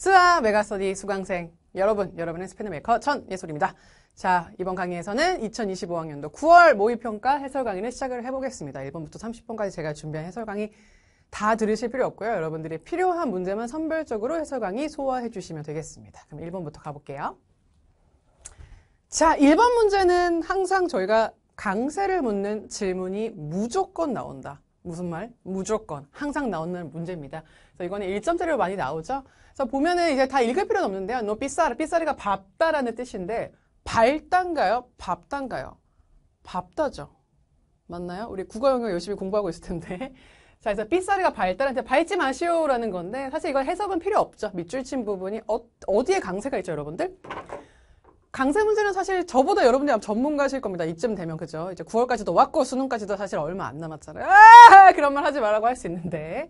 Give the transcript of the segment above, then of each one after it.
수아 메가스터디 수강생 여러분, 여러분의 스페드메이커 전예솔입니다 자, 이번 강의에서는 2025학년도 9월 모의평가 해설 강의를 시작을 해보겠습니다. 1번부터 30번까지 제가 준비한 해설 강의 다 들으실 필요 없고요. 여러분들이 필요한 문제만 선별적으로 해설 강의 소화해 주시면 되겠습니다. 그럼 1번부터 가볼게요. 자, 1번 문제는 항상 저희가 강세를 묻는 질문이 무조건 나온다. 무슨 말? 무조건. 항상 나오는 문제입니다. 그래서 이거는 1점짜리로 많이 나오죠? 자, 보면은 이제 다 읽을 필요는 없는데요. 노 삐싸라, 삐싸리가 밥다라는 뜻인데 발단가요? 밥단가요? 밥다죠. 맞나요? 우리 국어 영역 열심히 공부하고 있을 텐데. 자, 그래서 삐싸리가 발달한테 밟지 마시오라는 건데 사실 이건 해석은 필요 없죠. 밑줄 친 부분이 어, 디에 강세가 있죠, 여러분들? 강세 문제는 사실 저보다 여러분들이 아마 전문가실 겁니다. 이쯤 되면 그죠? 이제 9월까지도 왔고 수능까지도 사실 얼마 안 남았잖아요. 아! 그런 말 하지 말라고 할 수 있는데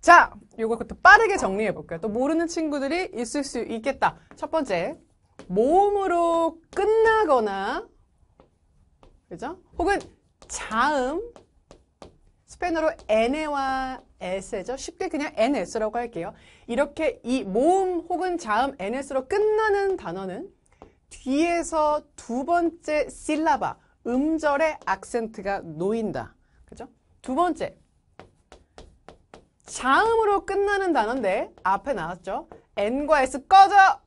자, 요것부터 빠르게 정리해 볼게요. 또 모르는 친구들이 있을 수 있겠다. 첫 번째, 모음으로 끝나거나, 그죠? 혹은 자음, 스페인어로 n와 s죠. 쉽게 그냥 ns라고 할게요. 이렇게 이 모음 혹은 자음 ns로 끝나는 단어는 뒤에서 두 번째 실라바, 음절의 악센트가 놓인다. 그죠? 두 번째, 자음으로 끝나는 단어인데 앞에 나왔죠. N과 S 꺼져!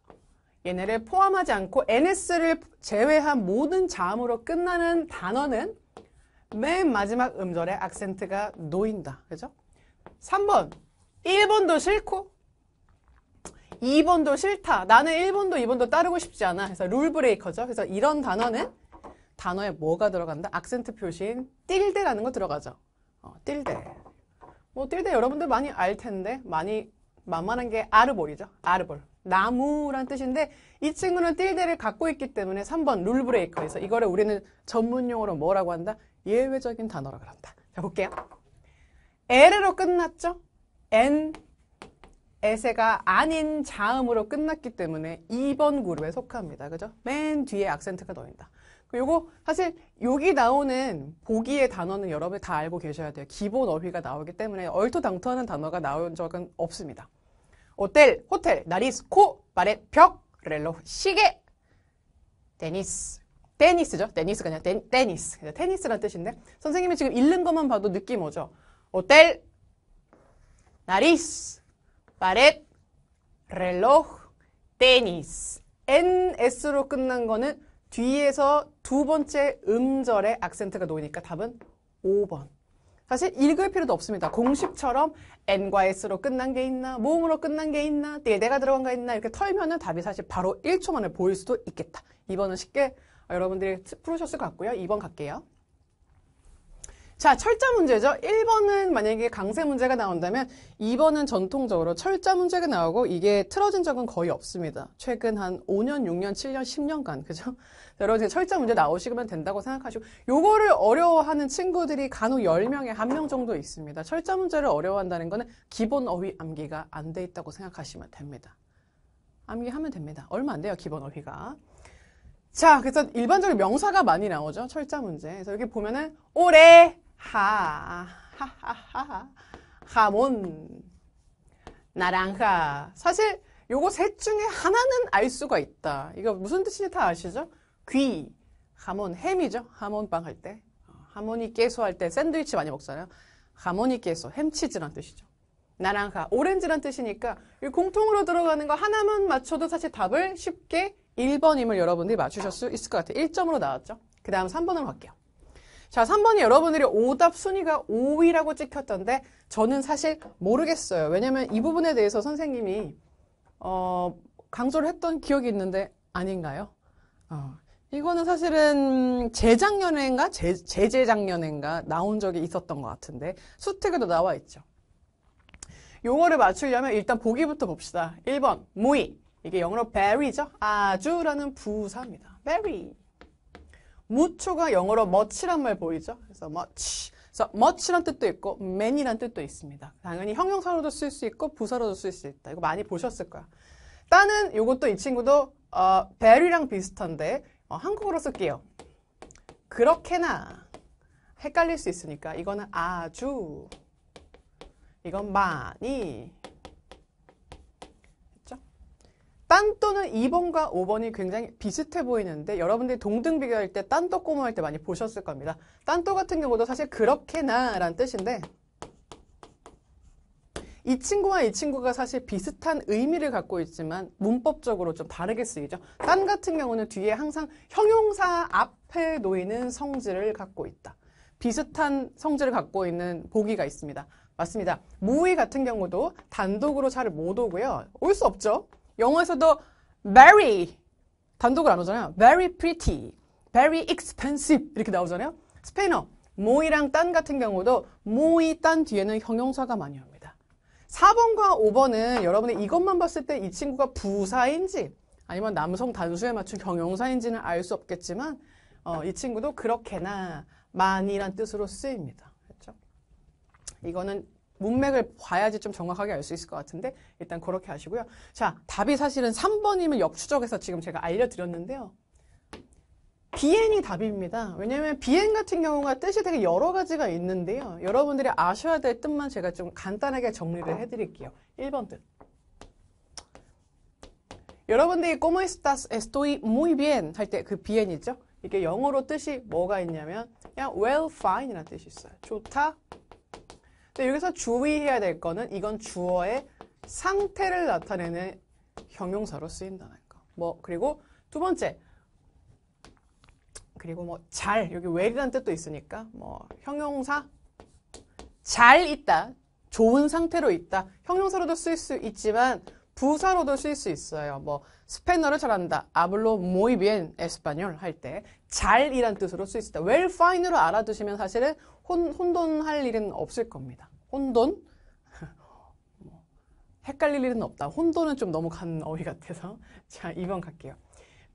얘네를 포함하지 않고 NS를 제외한 모든 자음으로 끝나는 단어는 맨 마지막 음절에 악센트가 놓인다. 그죠? 3번 1번도 싫고 2번도 싫다. 나는 1번도 2번도 따르고 싶지 않아. 그래서 룰 브레이커죠. 그래서 이런 단어는 단어에 뭐가 들어간다? 악센트 표시인 띨데라는 거 들어가죠. 어, 띨데. 뭐뛸때 여러분들 많이 알 텐데 많이 만만한 게 아르볼이죠. 아르볼. 나무란 뜻인데 이 친구는 뛸대를 갖고 있기 때문에 3번 룰브레이커에서 이거를 우리는 전문용어로 뭐라고 한다? 예외적인 단어라고 한다. 자 볼게요. 에르로 끝났죠? 엔, 에세가 아닌 자음으로 끝났기 때문에 2번 그룹에 속합니다. 그죠? 맨 뒤에 악센트가 놓인다. 요거 사실 여기 나오는 보기의 단어는 여러분 다 알고 계셔야 돼요. 기본 어휘가 나오기 때문에 얼토당토하는 단어가 나온 적은 없습니다. 호텔, 호텔, 나리스, 코, 말의 벽, 렐로, 시계, 데니스. 데니스죠. 데니스가 아니라 데, 데니스. 테니스란 뜻인데 선생님이 지금 읽는 것만 봐도 느낌 오죠. 호텔, 나리스, 말의 렐로, 데니스. NS로 끝난 거는 뒤에서 두 번째 음절에 악센트가 놓이니까 답은 5번. 사실 읽을 필요도 없습니다. 공식처럼 n과 s로 끝난 게 있나, 모음으로 끝난 게 있나, 네, 내가 들어간 게 있나 이렇게 털면은 답이 사실 바로 1초 만에 보일 수도 있겠다. 이번은 쉽게 여러분들이 풀으셨을 것 같고요. 2번 갈게요. 자, 철자 문제죠. 1번은 만약에 강세 문제가 나온다면 2번은 전통적으로 철자 문제가 나오고 이게 틀어진 적은 거의 없습니다. 최근 한 5년, 6년, 7년, 10년간. 그죠? 여러분 이제 철자 문제 나오시면 된다고 생각하시고 요거를 어려워하는 친구들이 간혹 10명에 1명 정도 있습니다. 철자 문제를 어려워한다는 거는 기본 어휘 암기가 안 돼 있다고 생각하시면 됩니다. 암기하면 됩니다. 얼마 안 돼요, 기본 어휘가. 자, 그래서 일반적으로 명사가 많이 나오죠. 철자 문제. 그래서 여기 보면은 올해 하, 하하하, 하몬, 나랑하. 사실 요거 셋 중에 하나는 알 수가 있다. 이거 무슨 뜻인지 다 아시죠? 귀, 하몬, 햄이죠? 하몬빵 할 때. 어, 하모니 깨소 할 때 샌드위치 많이 먹잖아요. 하모니 깨소, 햄치즈란 뜻이죠. 나랑하, 오렌지란 뜻이니까 이 공통으로 들어가는 거 하나만 맞춰도 사실 답을 쉽게 1번임을 여러분들이 맞추실 수 있을 것 같아요. 1점으로 나왔죠. 그 다음 3번으로 갈게요. 자, 3번이 여러분들이 오답 순위가 5위라고 찍혔던데 저는 사실 모르겠어요. 왜냐면 이 부분에 대해서 선생님이 어, 강조를 했던 기억이 있는데 아닌가요? 어, 이거는 사실은 재작년인가 재, 재재작년인가 나온 적이 있었던 것 같은데 수특에도 나와 있죠. 용어를 맞추려면 일단 보기부터 봅시다. 1번 무이 이게 영어로 very죠. 아주라는 부사입니다. very 무초가 영어로 much란 말 보이죠? 그래서 much. 그래서 much란 뜻도 있고 many란 뜻도 있습니다. 당연히 형용사로도 쓸 수 있고 부사로도 쓸 수 있다. 이거 많이 보셨을 거야. 따는 이것도이 친구도 어, very랑 비슷한데 어, 한국어로 쓸게요. 그렇게나 헷갈릴 수 있으니까 이거는 아주 이건 많이 딴 또는 2번과 5번이 굉장히 비슷해 보이는데 여러분들이 동등 비교할 때딴또 꼬모할 때 많이 보셨을 겁니다. 딴또 같은 경우도 사실 그렇게나 라는 뜻인데 이 친구와 이 친구가 사실 비슷한 의미를 갖고 있지만 문법적으로 좀 다르게 쓰이죠. 딴 같은 경우는 뒤에 항상 형용사 앞에 놓이는 성질을 갖고 있다. 비슷한 성질을 갖고 있는 보기가 있습니다. 맞습니다. 무의 같은 경우도 단독으로 잘 못 오고요. 올 수 없죠. 영어에서도 very 단독을 안 오잖아요. very pretty, very expensive 이렇게 나오잖아요. 스페인어 moy랑 딴 같은 경우도 moy 딴 뒤에는 형용사가 많이 옵니다. 4번과 5번은 여러분이 이것만 봤을 때 이 친구가 부사인지 아니면 남성 단수에 맞춘 형용사인지는 알 수 없겠지만 어, 이 친구도 그렇게나 많이란 뜻으로 쓰입니다. 그렇죠? 이거는 문맥을 봐야지 좀 정확하게 알 수 있을 것 같은데 일단 그렇게 하시고요. 자, 답이 사실은 3번이면 역추적해서 지금 제가 알려드렸는데요. 비행이 답입니다. 왜냐하면 비행 같은 경우가 뜻이 되게 여러 가지가 있는데요. 여러분들이 아셔야 될 뜻만 제가 좀 간단하게 정리를 해드릴게요. 1번 뜻. 여러분들이 como estás? estoy muy bien 할 때 그 비행이죠. 이게 영어로 뜻이 뭐가 있냐면 그냥 well, fine 이라는 뜻이 있어요. 좋다, 근데 여기서 주의해야 될 거는 이건 주어의 상태를 나타내는 형용사로 쓰인다는 거. 뭐 그리고 두 번째 그리고 뭐 잘 여기 well이라는 뜻도 있으니까 뭐 형용사 잘 있다 좋은 상태로 있다 형용사로도 쓸 수 있지만 부사로도 쓸 수 있어요 뭐 스페인어를 잘한다 아블로 모이 비엔 에스파뇰 할때 잘이란 뜻으로 쓸 수 있다 well fine로 알아두시면 사실은 혼, 혼돈할 일은 없을 겁니다. 혼돈? 헷갈릴 일은 없다. 혼돈은 좀 너무 간 어휘 같아서. 자, 2번 갈게요.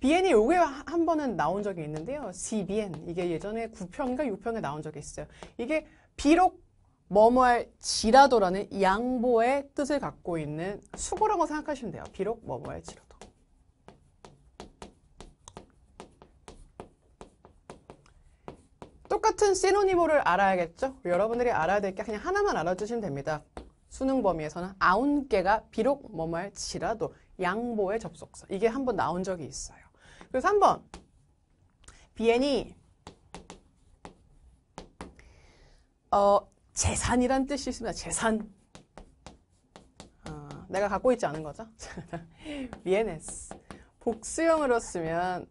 BN이 요게 한 번은 나온 적이 있는데요. CBN. 이게 예전에 9편과 6편에 나온 적이 있어요. 이게 비록 뭐뭐할지라도라는 양보의 뜻을 갖고 있는 수고라고 생각하시면 돼요. 비록 뭐뭐할지라도. 똑같은 시노니모를 알아야겠죠? 여러분들이 알아야 될 게 그냥 하나만 알아주시면 됩니다. 수능 범위에서는 아홉개가 비록 뭐뭐할지라도 양보의 접속사. 이게 한 번 나온 적이 있어요. 그래서 3번 비엔이 어, 재산이란 뜻이 있습니다. 재산. 어, 내가 갖고 있지 않은 거죠? 비엔에스. 복수형으로 쓰면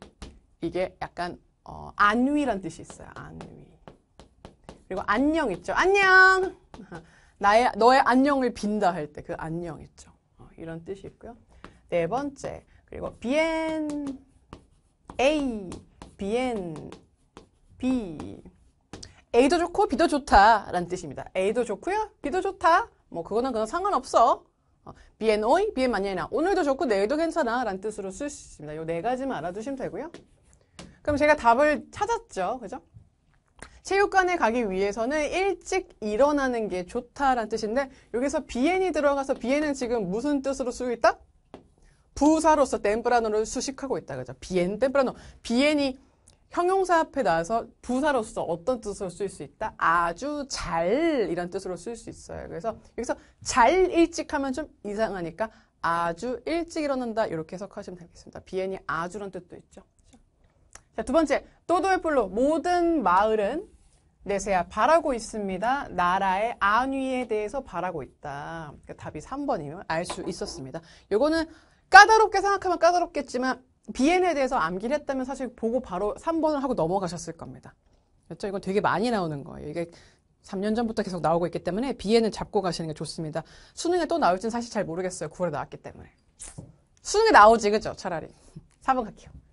이게 약간 어, 안위란 뜻이 있어요. 안위. 그리고 안녕 있죠. 안녕. 나의 너의 안녕을 빈다 할 때 그 안녕 있죠. 어, 이런 뜻이 있고요. 네 번째 그리고 bien, a, bien, b. a도 좋고 b도 좋다라는 뜻입니다. a도 좋고요, b도 좋다. 뭐 그거는 그건 상관없어. 어, bien hoy, bien mañana. 오늘도 좋고 내일도 괜찮아라는 뜻으로 쓸 수 있습니다. 이 네 가지만 알아두시면 되고요. 그럼 제가 답을 찾았죠. 그죠? 체육관에 가기 위해서는 일찍 일어나는 게 좋다라는 뜻인데 여기서 비엔이 들어가서 비엔은 지금 무슨 뜻으로 쓰고 있다? 부사로서 템브라노를 수식하고 있다. 그죠? 비엔 템브라노 비엔이 형용사 앞에 나와서 부사로서 어떤 뜻으로 쓸 수 있다? 아주 잘 이런 뜻으로 쓸 수 있어요. 그래서 여기서 잘 일찍 하면 좀 이상하니까 아주 일찍 일어난다 이렇게 해석하시면 되겠습니다. 비엔이 아주란 뜻도 있죠. 자, 두 번째, 또도의 폴로 모든 마을은 내세야 바라고 있습니다. 나라의 안위에 대해서 바라고 있다. 그러니까 답이 3번이면 알 수 있었습니다. 요거는 까다롭게 생각하면 까다롭겠지만 BN에 대해서 암기를 했다면 사실 보고 바로 3번을 하고 넘어가셨을 겁니다. 그렇죠? 이건 되게 많이 나오는 거예요. 이게 3년 전부터 계속 나오고 있기 때문에 BN은 잡고 가시는 게 좋습니다. 수능에 또 나올지는 사실 잘 모르겠어요. 9월에 나왔기 때문에. 수능에 나오지, 그죠? 차라리. 4번 갈게요.